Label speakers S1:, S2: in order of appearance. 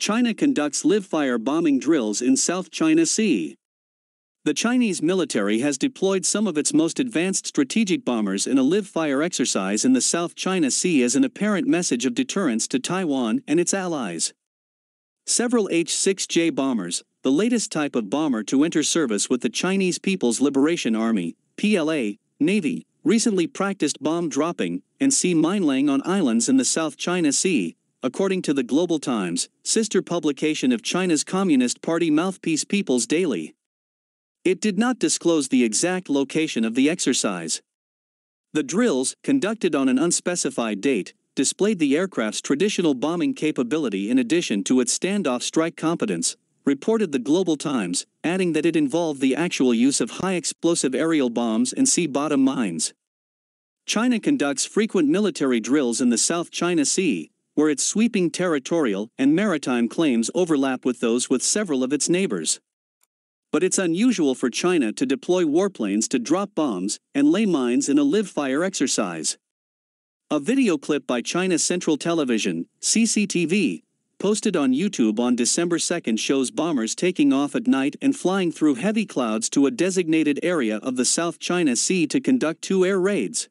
S1: China conducts live-fire bombing drills in South China Sea. The Chinese military has deployed some of its most advanced strategic bombers in a live-fire exercise in the South China Sea as an apparent message of deterrence to Taiwan and its allies. Several H-6J bombers, the latest type of bomber to enter service with the Chinese People's Liberation Army, PLA, Navy, recently practiced bomb dropping and sea mine laying on islands in the South China Sea, according to the Global Times, sister publication of China's Communist Party mouthpiece People's Daily. It did not disclose the exact location of the exercise. The drills, conducted on an unspecified date, displayed the aircraft's traditional bombing capability in addition to its standoff strike competence, reported the Global Times, adding that it involved the actual use of high-explosive aerial bombs and sea-bottom mines. China conducts frequent military drills in the South China Sea, where its sweeping territorial and maritime claims overlap with those with several of its neighbors. But it's unusual for China to deploy warplanes to drop bombs and lay mines in a live-fire exercise. A video clip by China Central Television, CCTV, posted on YouTube on December 2 shows bombers taking off at night and flying through heavy clouds to a designated area of the South China Sea to conduct two air raids.